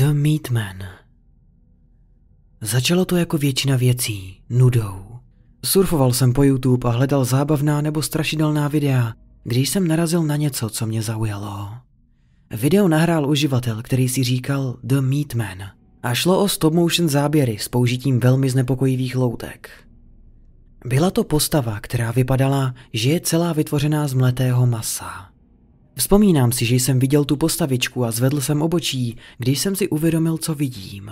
The Meatman Začalo to jako většina věcí, nudou. Surfoval jsem po YouTube a hledal zábavná nebo strašidelná videa, když jsem narazil na něco, co mě zaujalo. Video nahrál uživatel, který si říkal The Meatman a šlo o stop motion záběry s použitím velmi znepokojivých loutek. Byla to postava, která vypadala, že je celá vytvořená z mletého masa. Vzpomínám si, že jsem viděl tu postavičku a zvedl jsem obočí, když jsem si uvědomil, co vidím.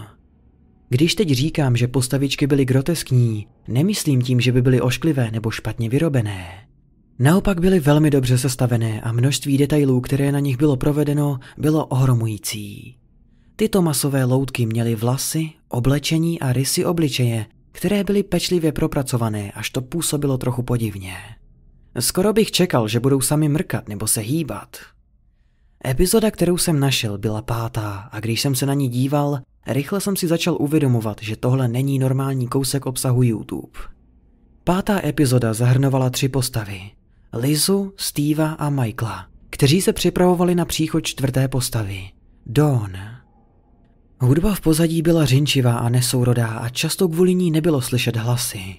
Když teď říkám, že postavičky byly groteskní, nemyslím tím, že by byly ošklivé nebo špatně vyrobené. Naopak byly velmi dobře sestavené a množství detailů, které na nich bylo provedeno, bylo ohromující. Tyto masové loutky měly vlasy, oblečení a rysy obličeje, které byly pečlivě propracované, až to působilo trochu podivně. Skoro bych čekal, že budou sami mrkat nebo se hýbat. Epizoda, kterou jsem našel, byla pátá a když jsem se na ní díval, rychle jsem si začal uvědomovat, že tohle není normální kousek obsahu YouTube. Pátá epizoda zahrnovala tři postavy. Lizu, Steva a Michaela, kteří se připravovali na příchod čtvrté postavy. Dawn. Hudba v pozadí byla řinčivá a nesourodá a často kvůli ní nebylo slyšet hlasy.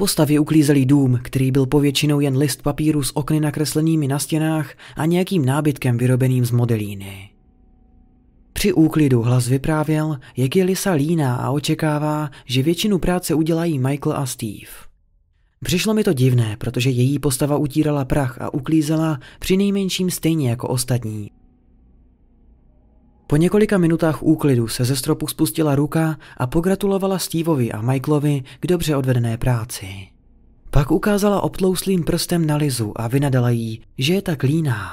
Postavy uklízely dům, který byl povětšinou jen list papíru s okny nakreslenými na stěnách a nějakým nábytkem vyrobeným z modelíny. Při úklidu hlas vyprávěl, jak je Lisa líná a očekává, že většinu práce udělají Michael a Steve. Přišlo mi to divné, protože její postava utírala prach a uklízela při nejmenším stejně jako ostatní, po několika minutách úklidu se ze stropu spustila ruka a pogratulovala Steveovi a Michaelovi k dobře odvedené práci. Pak ukázala obtlouslým prstem na Lizu a vynadala jí, že je tak líná.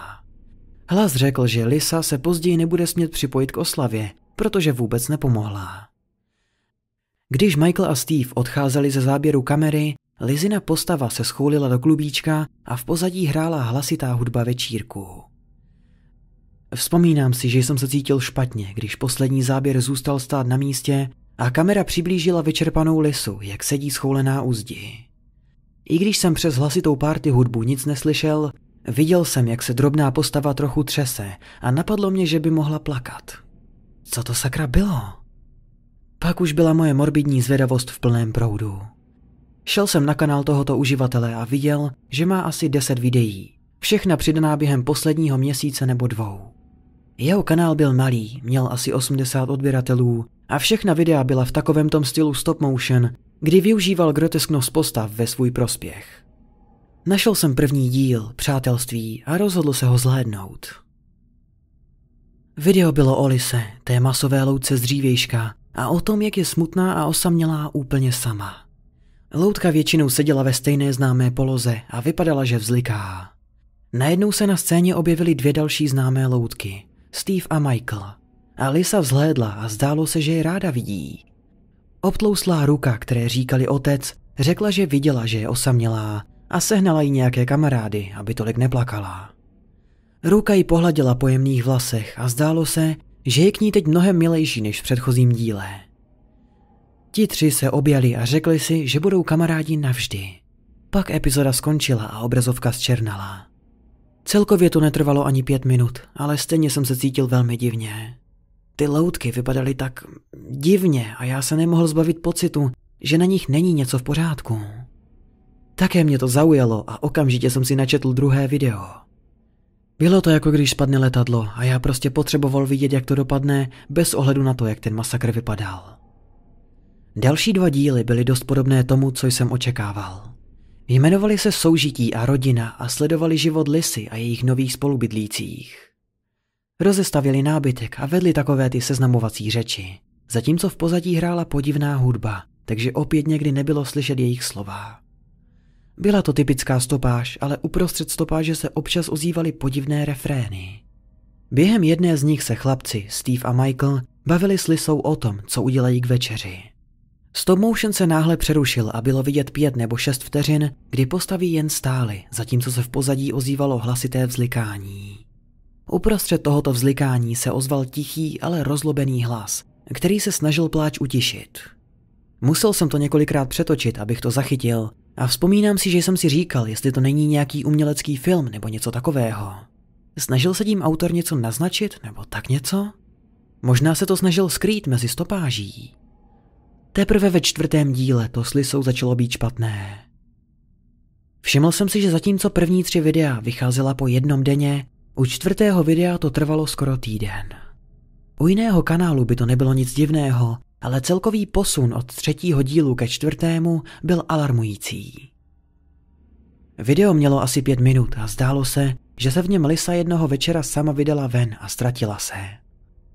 Hlas řekl, že Lisa se později nebude smět připojit k oslavě, protože vůbec nepomohla. Když Michael a Steve odcházeli ze záběru kamery, Lizina postava se schoulila do klubíčka a v pozadí hrála hlasitá hudba večírku. Vzpomínám si, že jsem se cítil špatně, když poslední záběr zůstal stát na místě a kamera přiblížila vyčerpanou lisu, jak sedí schoulená u zdi. I když jsem přes hlasitou párty hudbu nic neslyšel, viděl jsem, jak se drobná postava trochu třese a napadlo mě, že by mohla plakat. Co to sakra bylo? Pak už byla moje morbidní zvědavost v plném proudu. Šel jsem na kanál tohoto uživatele a viděl, že má asi 10 videí. Všechna přidaná během posledního měsíce nebo dvou. Jeho kanál byl malý, měl asi 80 odběratelů a všechna videa byla v takovém tom stylu stop motion, kdy využíval grotesknost postav ve svůj prospěch. Našel jsem první díl, přátelství a rozhodl se ho zhlédnout. Video bylo o Lise, té masové louce z dřívějška a o tom, jak je smutná a osamělá úplně sama. Loutka většinou seděla ve stejné známé poloze a vypadala, že vzliká. Najednou se na scéně objevily dvě další známé loutky – Steve a Michael. A Lisa vzhlédla a zdálo se, že je ráda vidí. Obtlouslá ruka, které říkali otec, řekla, že viděla, že je osamělá a sehnala jí nějaké kamarády, aby tolik neplakala. Ruka ji pohladila po jemných vlasech a zdálo se, že je k ní teď mnohem milejší než v předchozím díle. Ti tři se objali a řekli si, že budou kamarádi navždy. Pak epizoda skončila a obrazovka zčernala. Celkově to netrvalo ani pět minut, ale stejně jsem se cítil velmi divně. Ty loutky vypadaly tak divně a já se nemohl zbavit pocitu, že na nich není něco v pořádku. Také mě to zaujalo a okamžitě jsem si načetl druhé video. Bylo to jako když spadne letadlo a já prostě potřeboval vidět, jak to dopadne, bez ohledu na to, jak ten masakr vypadal. Další dva díly byly dost podobné tomu, co jsem očekával. Jmenovali se Soužití a rodina a sledovali život lisy a jejich nových spolubydlících. Rozestavili nábytek a vedli takové ty seznamovací řeči, zatímco v pozadí hrála podivná hudba, takže opět někdy nebylo slyšet jejich slova. Byla to typická stopáž, ale uprostřed stopáže se občas ozývaly podivné refrény. Během jedné z nich se chlapci, Steve a Michael, bavili s Lisou o tom, co udělají k večeři. Stop motion se náhle přerušil a bylo vidět pět nebo šest vteřin, kdy postavy jen stály, zatímco se v pozadí ozývalo hlasité vzlikání. Uprostřed tohoto vzlikání se ozval tichý, ale rozlobený hlas, který se snažil pláč utišit. Musel jsem to několikrát přetočit, abych to zachytil, a vzpomínám si, že jsem si říkal, jestli to není nějaký umělecký film nebo něco takového. Snažil se tím autor něco naznačit nebo tak něco? Možná se to snažil skrýt mezi stopáží. Teprve ve čtvrtém díle to s Lisou začalo být špatné. Všiml jsem si, že zatímco první tři videa vycházela po jednom denně, u čtvrtého videa to trvalo skoro týden. U jiného kanálu by to nebylo nic divného, ale celkový posun od třetího dílu ke čtvrtému byl alarmující. Video mělo asi pět minut a zdálo se, že se v něm Lisa jednoho večera sama vydala ven a ztratila se.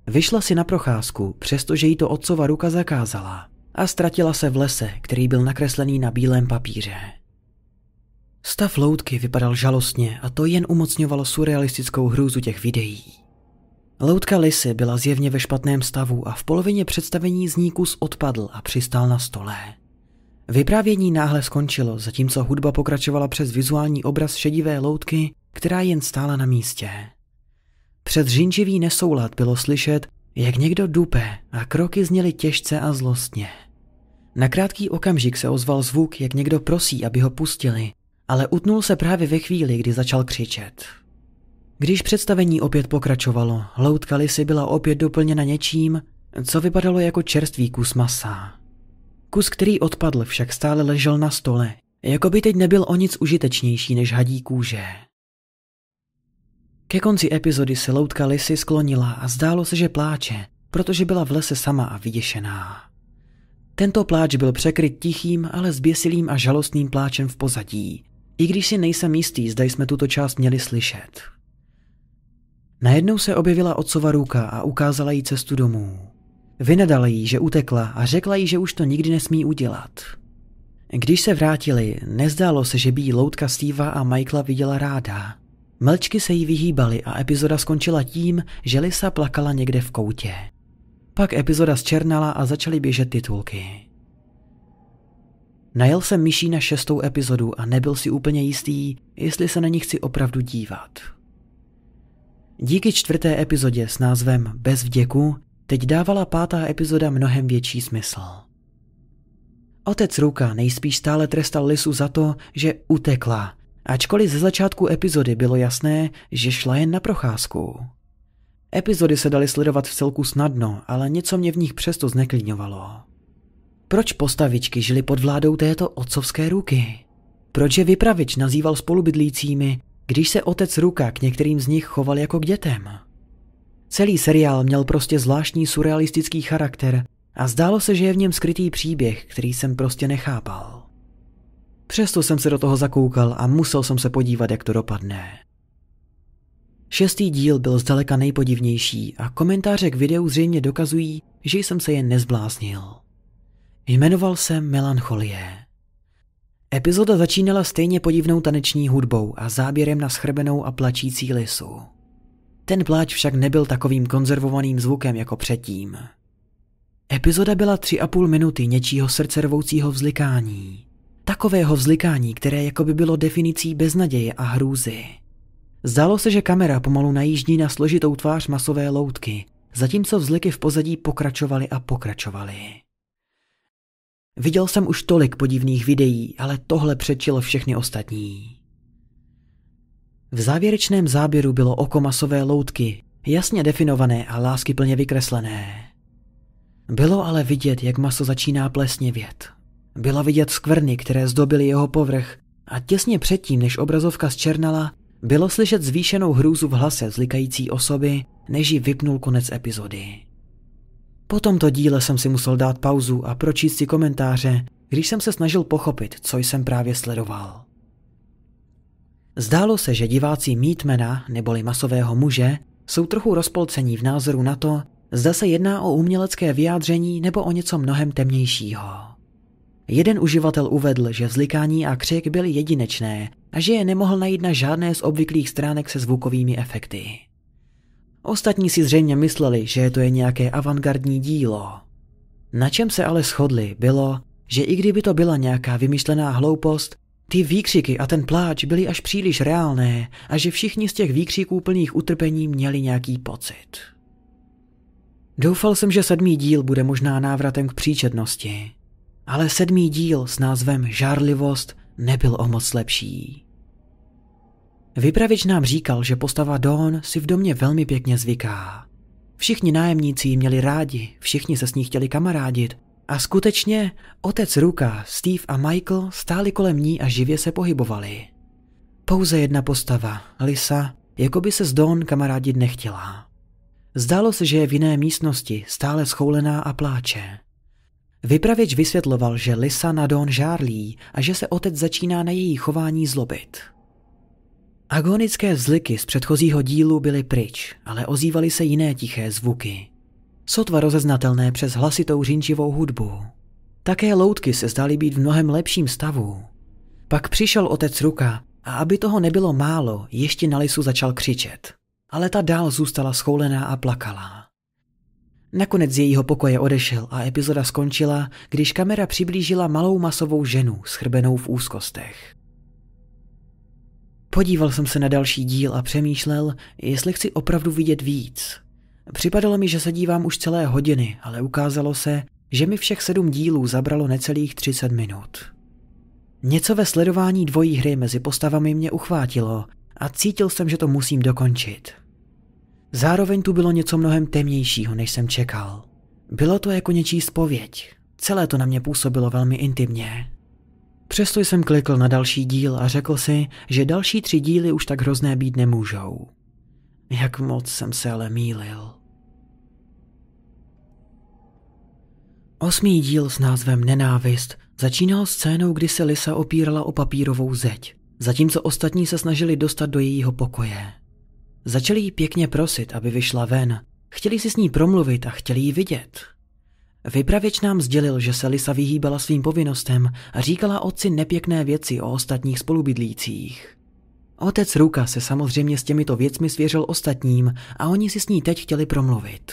Vyšla si na procházku, přestože jí to otcova ruka zakázala a ztratila se v lese, který byl nakreslený na bílém papíře. Stav loutky vypadal žalostně a to jen umocňovalo surrealistickou hrůzu těch videí. Loutka Lisy byla zjevně ve špatném stavu a v polovině představení kus odpadl a přistál na stole. Vyprávění náhle skončilo, zatímco hudba pokračovala přes vizuální obraz šedivé loutky, která jen stála na místě. Před řinčivý nesoulad bylo slyšet, jak někdo dupe a kroky zněly těžce a zlostně. Na krátký okamžik se ozval zvuk, jak někdo prosí, aby ho pustili, ale utnul se právě ve chvíli, kdy začal křičet. Když představení opět pokračovalo, loutka si byla opět doplněna něčím, co vypadalo jako čerstvý kus masa. Kus, který odpadl, však stále ležel na stole, jako by teď nebyl o nic užitečnější než hadí kůže. Ke konci epizody se loutka Lisy sklonila a zdálo se, že pláče, protože byla v lese sama a vyděšená. Tento pláč byl překryt tichým, ale zběsilým a žalostným pláčem v pozadí, i když si nejsem jistý, zda jsme tuto část měli slyšet. Najednou se objevila otcova ruka a ukázala jí cestu domů. Vynadala jí, že utekla a řekla jí, že už to nikdy nesmí udělat. Když se vrátili, nezdálo se, že by jí loutka Steva a Michaela viděla ráda. Mlčky se jí vyhýbaly a epizoda skončila tím, že Lisa plakala někde v koutě. Pak epizoda zčernala a začaly běžet titulky. Najel jsem myší na šestou epizodu a nebyl si úplně jistý, jestli se na ní chci opravdu dívat. Díky čtvrté epizodě s názvem Bez vděku teď dávala pátá epizoda mnohem větší smysl. Otec Ruka nejspíš stále trestal Lisu za to, že utekla ačkoliv ze začátku epizody bylo jasné, že šla jen na procházku. Epizody se daly sledovat v celku snadno, ale něco mě v nich přesto zneklidňovalo. Proč postavičky žily pod vládou této otcovské ruky? Proč je vypravič nazýval spolubydlícími, když se otec ruka k některým z nich choval jako k dětem? Celý seriál měl prostě zvláštní surrealistický charakter a zdálo se, že je v něm skrytý příběh, který jsem prostě nechápal. Přesto jsem se do toho zakoukal a musel jsem se podívat, jak to dopadne. Šestý díl byl zdaleka nejpodivnější a komentáře k videu zřejmě dokazují, že jsem se jen nezbláznil. Jmenoval se Melancholie. Epizoda začínala stejně podivnou taneční hudbou a záběrem na schrbenou a plačící lisu. Ten pláč však nebyl takovým konzervovaným zvukem jako předtím. Epizoda byla tři a půl minuty něčího srdcervoucího vzlikání. Takového vzlikání, které jako by bylo definicí beznaděje a hrůzy. Zdálo se, že kamera pomalu najíždí na složitou tvář masové loutky, zatímco vzliky v pozadí pokračovaly a pokračovaly. Viděl jsem už tolik podivných videí, ale tohle předčilo všechny ostatní. V závěrečném záběru bylo oko masové loutky, jasně definované a láskyplně vykreslené. Bylo ale vidět, jak maso začíná plesně vět. Byla vidět skvrny, které zdobily jeho povrch a těsně předtím, než obrazovka zčernala, bylo slyšet zvýšenou hrůzu v hlase zlikající osoby, než ji vypnul konec epizody. Po tomto díle jsem si musel dát pauzu a pročíst si komentáře, když jsem se snažil pochopit, co jsem právě sledoval. Zdálo se, že diváci mítmena neboli masového muže jsou trochu rozpolcení v názoru na to, zda se jedná o umělecké vyjádření nebo o něco mnohem temnějšího. Jeden uživatel uvedl, že vzlikání a křik byly jedinečné a že je nemohl najít na žádné z obvyklých stránek se zvukovými efekty. Ostatní si zřejmě mysleli, že to je nějaké avantgardní dílo. Na čem se ale shodli, bylo, že i kdyby to byla nějaká vymyšlená hloupost, ty výkřiky a ten pláč byly až příliš reálné a že všichni z těch výkřiků plných utrpení měli nějaký pocit. Doufal jsem, že sedmý díl bude možná návratem k příčetnosti ale sedmý díl s názvem Žárlivost nebyl o moc lepší. Vypravič nám říkal, že postava Dawn si v domě velmi pěkně zvyká. Všichni nájemníci ji měli rádi, všichni se s ní chtěli kamarádit a skutečně otec Ruka, Steve a Michael stáli kolem ní a živě se pohybovali. Pouze jedna postava, Lisa, jako by se s Dawn kamarádit nechtěla. Zdálo se, že je v jiné místnosti, stále schoulená a pláče. Vypravěč vysvětloval, že Lisa na Don žárlí a že se otec začíná na její chování zlobit. Agonické vzliky z předchozího dílu byly pryč, ale ozývaly se jiné tiché zvuky. Sotva rozeznatelné přes hlasitou řinčivou hudbu. Také loutky se zdály být v mnohem lepším stavu. Pak přišel otec ruka a aby toho nebylo málo, ještě na lisu začal křičet. Ale ta dál zůstala schoulená a plakala. Nakonec z jejího pokoje odešel a epizoda skončila, když kamera přiblížila malou masovou ženu schrbenou v úzkostech. Podíval jsem se na další díl a přemýšlel, jestli chci opravdu vidět víc. Připadalo mi, že se dívám už celé hodiny, ale ukázalo se, že mi všech sedm dílů zabralo necelých 30 minut. Něco ve sledování dvojí hry mezi postavami mě uchvátilo a cítil jsem, že to musím dokončit. Zároveň tu bylo něco mnohem temnějšího, než jsem čekal. Bylo to jako něčí spověď. Celé to na mě působilo velmi intimně. Přesto jsem klikl na další díl a řekl si, že další tři díly už tak hrozné být nemůžou. Jak moc jsem se ale mýlil. Osmý díl s názvem Nenávist začínal scénou, kdy se Lisa opírala o papírovou zeď, zatímco ostatní se snažili dostat do jejího pokoje. Začali ji pěkně prosit, aby vyšla ven. Chtěli si s ní promluvit a chtěli ji vidět. Vypravěč nám sdělil, že se Lisa vyhýbala svým povinnostem a říkala otci nepěkné věci o ostatních spolubydlících. Otec Ruka se samozřejmě s těmito věcmi svěřil ostatním a oni si s ní teď chtěli promluvit.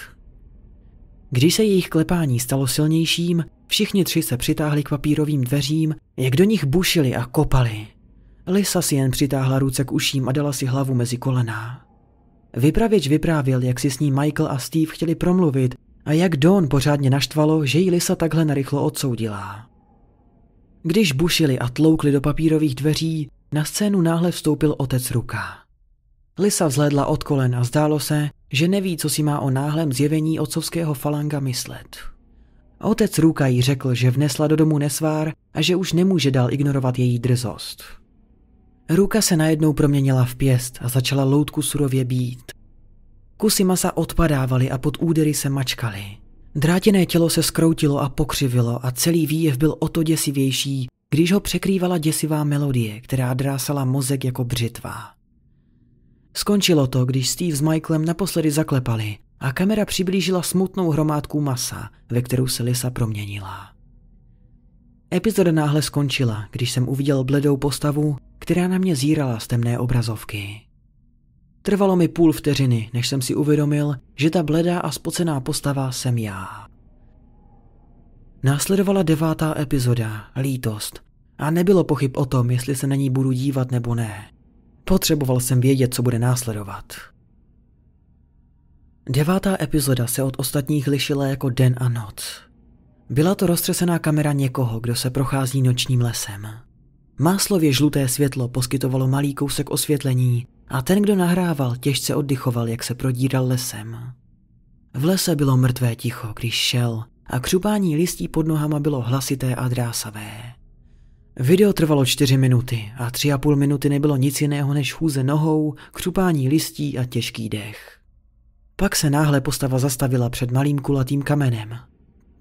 Když se jejich klepání stalo silnějším, všichni tři se přitáhli k papírovým dveřím, jak do nich bušili a kopali. Lisa si jen přitáhla ruce k uším a dala si hlavu mezi kolena. Vypravěč vyprávěl, jak si s ní Michael a Steve chtěli promluvit a jak Don pořádně naštvalo, že ji Lisa takhle narychlo odsoudila. Když bušili a tloukli do papírových dveří, na scénu náhle vstoupil otec ruka. Lisa vzhledla od kolen a zdálo se, že neví, co si má o náhlém zjevení otcovského falanga myslet. Otec Ruka jí řekl, že vnesla do domu nesvár a že už nemůže dál ignorovat její drzost. Ruka se najednou proměnila v pěst a začala loutku surově být. Kusy masa odpadávaly a pod údery se mačkaly. Drátěné tělo se skroutilo a pokřivilo a celý výjev byl o to děsivější, když ho překrývala děsivá melodie, která drásala mozek jako břitva. Skončilo to, když Steve s Michaelem naposledy zaklepali a kamera přiblížila smutnou hromádku masa, ve kterou se Lisa proměnila. Epizoda náhle skončila, když jsem uviděl bledou postavu, která na mě zírala z temné obrazovky. Trvalo mi půl vteřiny, než jsem si uvědomil, že ta bledá a spocená postava jsem já. Následovala devátá epizoda, lítost, a nebylo pochyb o tom, jestli se na ní budu dívat nebo ne. Potřeboval jsem vědět, co bude následovat. Devátá epizoda se od ostatních lišila jako den a noc. Byla to roztřesená kamera někoho, kdo se prochází nočním lesem. Máslově žluté světlo poskytovalo malý kousek osvětlení a ten, kdo nahrával, těžce oddychoval, jak se prodíral lesem. V lese bylo mrtvé ticho, když šel a křupání listí pod nohama bylo hlasité a drásavé. Video trvalo čtyři minuty a tři a půl minuty nebylo nic jiného než chůze nohou, křupání listí a těžký dech. Pak se náhle postava zastavila před malým kulatým kamenem.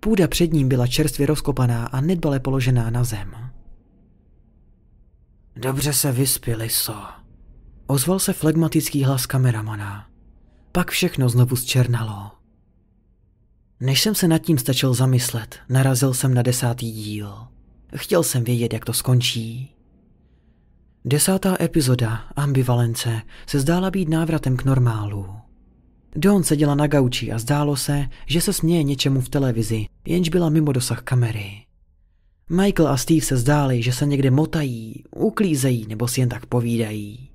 Půda před ním byla čerstvě rozkopaná a nedbale položená na zem. Dobře se vyspí, Liso. Ozval se flegmatický hlas kameramana. Pak všechno znovu zčernalo. Než jsem se nad tím stačil zamyslet, narazil jsem na desátý díl. Chtěl jsem vědět, jak to skončí. Desátá epizoda, Ambivalence, se zdála být návratem k normálu. Don seděla na gauči a zdálo se, že se směje něčemu v televizi, jenž byla mimo dosah kamery. Michael a Steve se zdáli, že se někde motají, uklízejí nebo si jen tak povídají.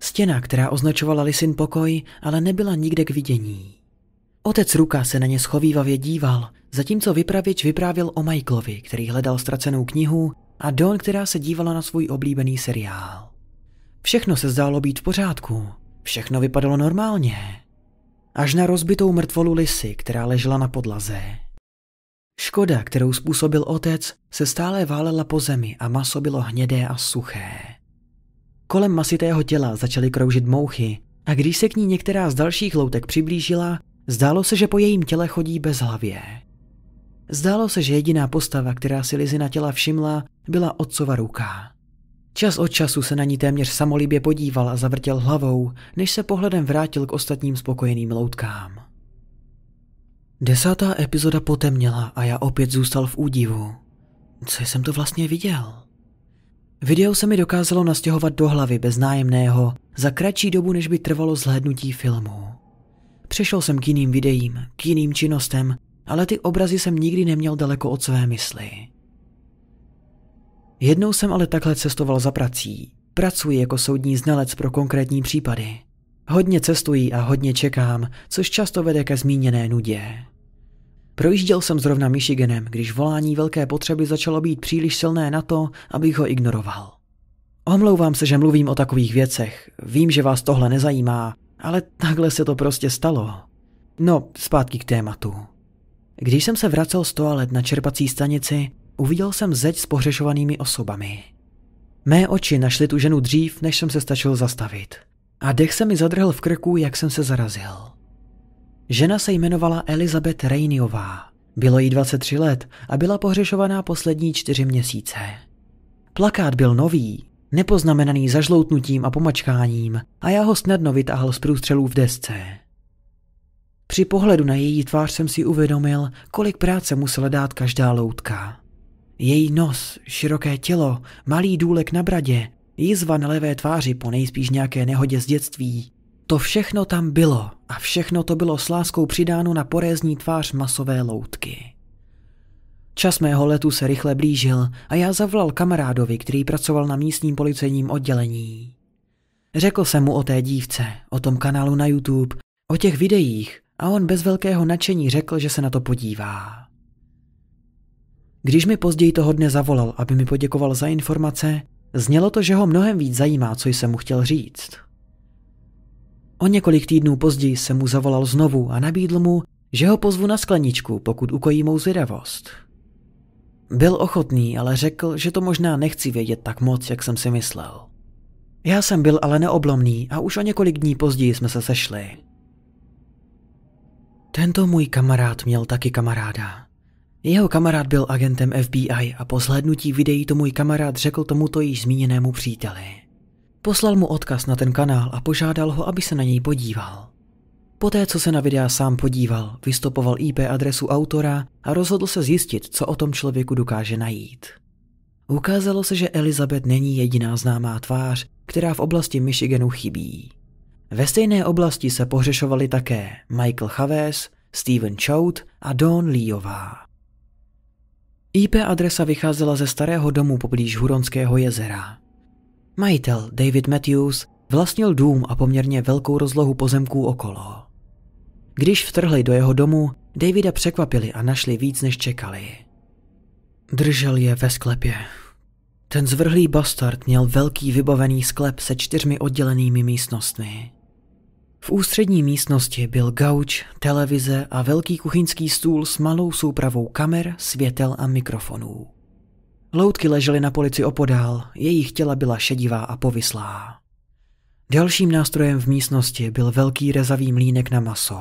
Stěna, která označovala Lisin pokoj, ale nebyla nikde k vidění. Otec Ruka se na ně schovývavě díval, zatímco vypravěč vyprávěl o Michaelovi, který hledal ztracenou knihu, a Don, která se dívala na svůj oblíbený seriál. Všechno se zdálo být v pořádku, všechno vypadalo normálně. Až na rozbitou mrtvolu lisy, která ležela na podlaze. Škoda, kterou způsobil otec, se stále válela po zemi a maso bylo hnědé a suché. Kolem masitého těla začaly kroužit mouchy a když se k ní některá z dalších loutek přiblížila, zdálo se, že po jejím těle chodí bez hlavě. Zdálo se, že jediná postava, která si Lizina těla všimla, byla otcova ruka. Čas od času se na ní téměř samolibě podíval a zavrtěl hlavou, než se pohledem vrátil k ostatním spokojeným loutkám. Desátá epizoda potemněla a já opět zůstal v údivu. Co jsem to vlastně viděl? Video se mi dokázalo nastěhovat do hlavy bez nájemného za kratší dobu, než by trvalo zhlédnutí filmu. Přešel jsem k jiným videím, k jiným činnostem, ale ty obrazy jsem nikdy neměl daleko od své mysli. Jednou jsem ale takhle cestoval za prací. Pracuji jako soudní znalec pro konkrétní případy. Hodně cestuji a hodně čekám, což často vede ke zmíněné nudě. Projížděl jsem zrovna Michiganem, když volání velké potřeby začalo být příliš silné na to, abych ho ignoroval. Omlouvám se, že mluvím o takových věcech. Vím, že vás tohle nezajímá, ale takhle se to prostě stalo. No, zpátky k tématu. Když jsem se vracel z toalet na čerpací stanici, uviděl jsem zeď s pohřešovanými osobami. Mé oči našly tu ženu dřív, než jsem se stačil zastavit a dech se mi zadrhl v krku, jak jsem se zarazil. Žena se jmenovala Elizabeth Rainiová. Bylo jí 23 let a byla pohřešovaná poslední čtyři měsíce. Plakát byl nový, nepoznamenaný zažloutnutím a pomačkáním a já ho snadno vytáhl z průstřelů v desce. Při pohledu na její tvář jsem si uvědomil, kolik práce musela dát každá loutka. Její nos, široké tělo, malý důlek na bradě Jízva na levé tváři po nejspíš nějaké nehodě z dětství. To všechno tam bylo a všechno to bylo s láskou přidáno na porézní tvář masové loutky. Čas mého letu se rychle blížil a já zavolal kamarádovi, který pracoval na místním policejním oddělení. Řekl jsem mu o té dívce, o tom kanálu na YouTube, o těch videích a on bez velkého nadšení řekl, že se na to podívá. Když mi později toho dne zavolal, aby mi poděkoval za informace, Znělo to, že ho mnohem víc zajímá, co jsem mu chtěl říct. O několik týdnů později se mu zavolal znovu a nabídl mu, že ho pozvu na skleničku, pokud ukojí mou zvědavost. Byl ochotný, ale řekl, že to možná nechci vědět tak moc, jak jsem si myslel. Já jsem byl ale neoblomný a už o několik dní později jsme se sešli. Tento můj kamarád měl taky kamaráda. Jeho kamarád byl agentem FBI a po zhlédnutí videí to můj kamarád řekl tomuto již zmíněnému příteli. Poslal mu odkaz na ten kanál a požádal ho, aby se na něj podíval. Poté, co se na videa sám podíval, vystopoval IP adresu autora a rozhodl se zjistit, co o tom člověku dokáže najít. Ukázalo se, že Elizabeth není jediná známá tvář, která v oblasti Michiganu chybí. Ve stejné oblasti se pohřešovali také Michael Chavez, Steven Choate a Dawn Leeová. IP adresa vycházela ze starého domu poblíž Huronského jezera. Majitel David Matthews vlastnil dům a poměrně velkou rozlohu pozemků okolo. Když vtrhli do jeho domu, Davida překvapili a našli víc, než čekali. Držel je ve sklepě. Ten zvrhlý bastard měl velký vybavený sklep se čtyřmi oddělenými místnostmi. V ústřední místnosti byl gauč, televize a velký kuchyňský stůl s malou soupravou kamer, světel a mikrofonů. Loutky ležely na polici opodál, jejich těla byla šedivá a povislá. Dalším nástrojem v místnosti byl velký rezavý mlínek na maso.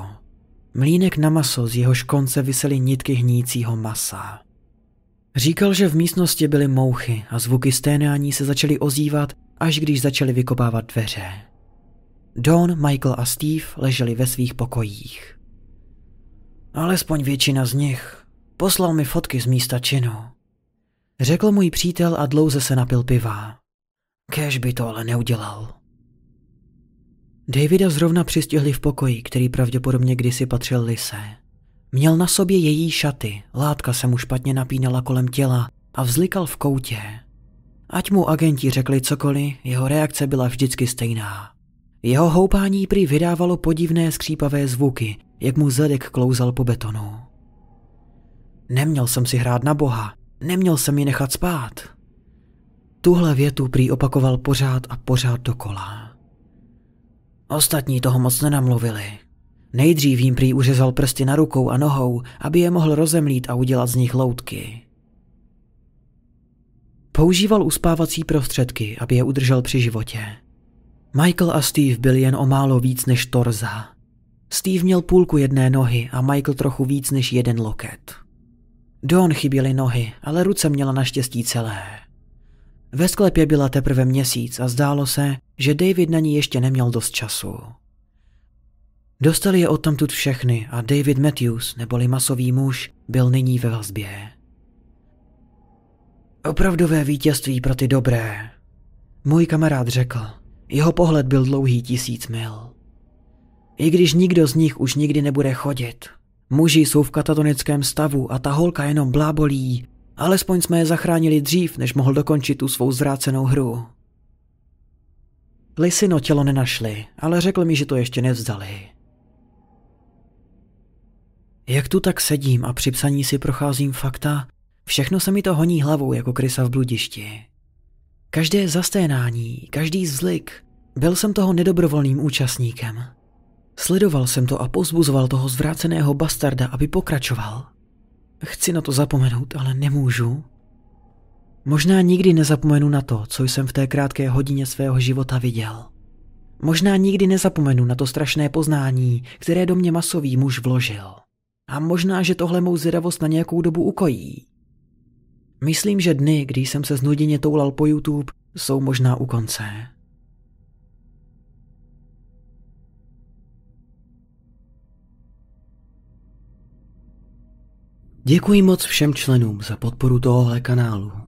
Mlínek na maso, z jehož konce vysely nitky hnícího masa. Říkal, že v místnosti byly mouchy a zvuky sténání se začaly ozývat, až když začaly vykopávat dveře. Don, Michael a Steve leželi ve svých pokojích. Alespoň většina z nich poslal mi fotky z místa činu. Řekl můj přítel a dlouze se napil piva. Kež by to ale neudělal. Davida zrovna přistihli v pokoji, který pravděpodobně kdysi patřil Lise. Měl na sobě její šaty, látka se mu špatně napínala kolem těla a vzlikal v koutě. Ať mu agenti řekli cokoliv, jeho reakce byla vždycky stejná. Jeho houpání prý vydávalo podivné skřípavé zvuky, jak mu zadek klouzal po betonu. Neměl jsem si hrát na boha, neměl jsem ji nechat spát. Tuhle větu prý opakoval pořád a pořád dokola. Ostatní toho moc nenamluvili. Nejdřív jim prý uřezal prsty na rukou a nohou, aby je mohl rozemlít a udělat z nich loutky. Používal uspávací prostředky, aby je udržel při životě. Michael a Steve byli jen o málo víc než torza. Steve měl půlku jedné nohy a Michael trochu víc než jeden loket. Don chyběly nohy, ale ruce měla naštěstí celé. Ve sklepě byla teprve měsíc a zdálo se, že David na ní ještě neměl dost času. Dostali je odtamtud všechny a David Matthews, neboli masový muž, byl nyní ve vazbě. Opravdové vítězství pro ty dobré, můj kamarád řekl, jeho pohled byl dlouhý tisíc mil. I když nikdo z nich už nikdy nebude chodit. Muži jsou v katatonickém stavu a ta holka jenom blábolí. Alespoň jsme je zachránili dřív, než mohl dokončit tu svou zvrácenou hru. Lysino tělo nenašli, ale řekl mi, že to ještě nevzdali. Jak tu tak sedím a při psaní si procházím fakta, všechno se mi to honí hlavou jako krysa v bludišti. Každé zasténání, každý zlik, byl jsem toho nedobrovolným účastníkem. Sledoval jsem to a pozbuzoval toho zvráceného bastarda, aby pokračoval. Chci na to zapomenout, ale nemůžu. Možná nikdy nezapomenu na to, co jsem v té krátké hodině svého života viděl. Možná nikdy nezapomenu na to strašné poznání, které do mě masový muž vložil. A možná, že tohle mou zvědavost na nějakou dobu ukojí. Myslím, že dny, kdy jsem se znuděně toulal po YouTube, jsou možná u konce. Děkuji moc všem členům za podporu tohohle kanálu.